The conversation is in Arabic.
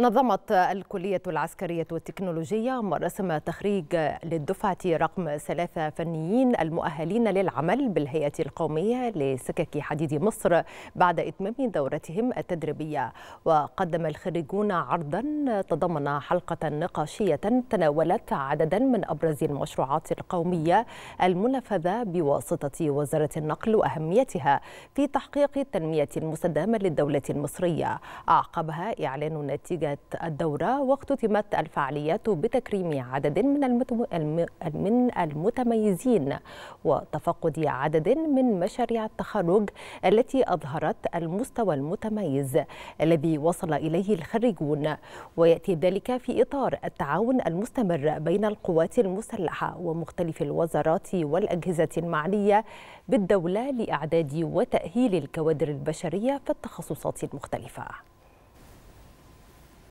نظمت الكلية العسكرية والتكنولوجية مراسم تخريج للدفعة رقم ثلاثة فنيين المؤهلين للعمل بالهيئة القومية لسكك حديد مصر بعد إتمام دورتهم التدريبية وقدم الخريجون عرضا تضمن حلقة نقاشية تناولت عددا من أبرز المشروعات القومية المنفذة بواسطة وزارة النقل وأهميتها في تحقيق التنمية المستدامة للدولة المصرية أعقبها إعلان نتيجة بدأت الدورة واختتمت الفعاليات بتكريم عدد من من المتميزين وتفقد عدد من مشاريع التخرج التي أظهرت المستوى المتميز الذي وصل إليه الخريجون ويأتي ذلك في إطار التعاون المستمر بين القوات المسلحة ومختلف الوزارات والأجهزة المعنية بالدولة لإعداد وتأهيل الكوادر البشرية في التخصصات المختلفة